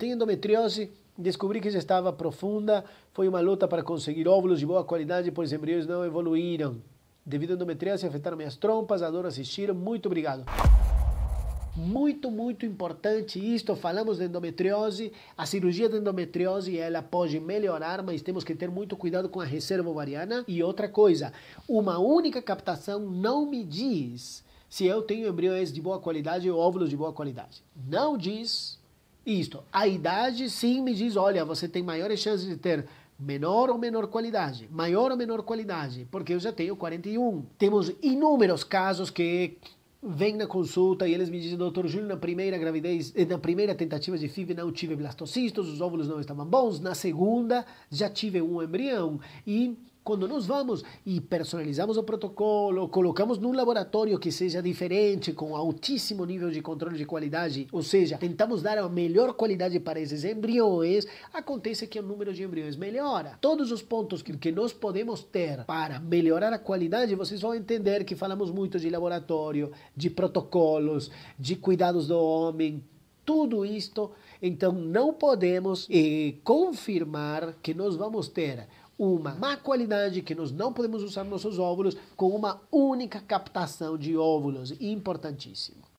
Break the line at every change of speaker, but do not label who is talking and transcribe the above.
Tenho endometriose, descobri que já estava profunda, foi uma luta para conseguir óvulos de boa qualidade, pois embriões não evoluíram. Devido à endometriose, afetaram minhas trompas, adoro assistir, muito obrigado. Muito, muito importante isto, falamos de endometriose, a cirurgia de endometriose ela pode melhorar, mas temos que ter muito cuidado com a reserva ovariana. E outra coisa, uma única captação não me diz se eu tenho embriões de boa qualidade ou óvulos de boa qualidade. Não diz isto, a idade sim me diz, olha, você tem maiores chances de ter menor ou menor qualidade, maior ou menor qualidade, porque eu já tenho 41. Temos inúmeros casos que vêm na consulta e eles me dizem, doutor Júlio, na primeira gravidez, eh, na primeira tentativa de FIV não tive blastocistos, os óvulos não estavam bons, na segunda já tive um embrião e quando nós vamos e personalizamos o protocolo, colocamos num laboratório que seja diferente, com altíssimo nível de controle de qualidade, ou seja, tentamos dar a melhor qualidade para esses embriões, acontece que o número de embriões melhora. Todos os pontos que, nós podemos ter para melhorar a qualidade, vocês vão entender que falamos muito de laboratório, de protocolos, de cuidados do homem, tudo isto, então não podemos eh, confirmar que nós vamos ter uma má qualidade que nós não podemos usar nossos óvulos com uma única captação de óvulos. Importantíssimo.